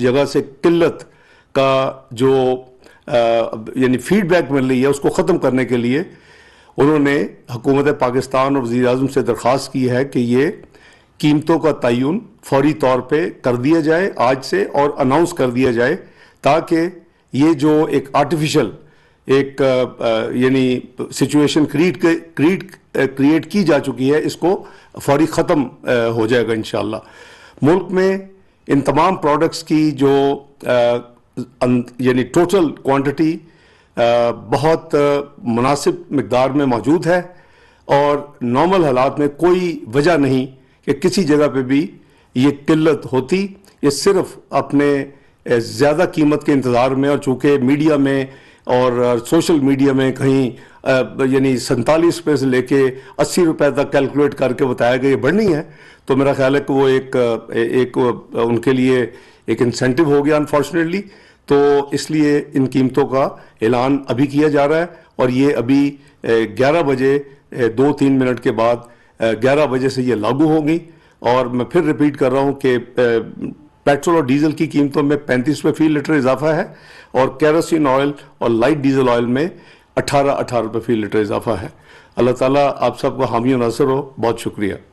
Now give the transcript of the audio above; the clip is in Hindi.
जगह से किल्लत का जो यानी फीडबैक मिल रही है उसको ख़त्म करने के लिए उन्होंने हुकूमत पाकिस्तान और वजी अजम से दरख्वास्त की है कि ये कीमतों का तयन फौरी तौर पर कर दिया जाए आज से और अनाउंस कर दिया जाए ताकि ये जो एक आर्टिफिशल एक यानी सिचुएशन क्रिएट क्रिएट क्रिएट की जा चुकी है इसको फौरी ख़त्म हो जाएगा इन मुल्क में इन तमाम प्रोडक्ट्स की जो अं, यानी टोटल क्वांटिटी बहुत मुनासिब मकदार में मौजूद है और नॉर्मल हालात में कोई वजह नहीं कि किसी जगह पे भी ये किल्लत होती ये सिर्फ अपने ज़्यादा कीमत के इंतज़ार में और चूँकि मीडिया में और सोशल मीडिया में कहीं यानी सैंतालीस रुपये से लेके अस्सी रुपये तक कैलकुलेट करके बताया गया ये बढ़नी है तो मेरा ख्याल है कि वो एक एक उनके लिए एक इंसेंटिव हो गया अनफॉर्चुनेटली तो इसलिए इन कीमतों का ऐलान अभी किया जा रहा है और ये अभी 11 बजे दो तीन मिनट के बाद 11 बजे से ये लागू होगी और मैं फिर रिपीट कर रहा हूँ कि पेट्रोल और डीजल की कीमतों में पैंतीस रुपये फी लीटर इजाफा है और कैरोसिन ऑयल और लाइट डीजल ऑयल में अठारह अठारह रुपये फी लीटर इजाफा है अल्लाह ताला आप सबको हामी नासर हो बहुत शुक्रिया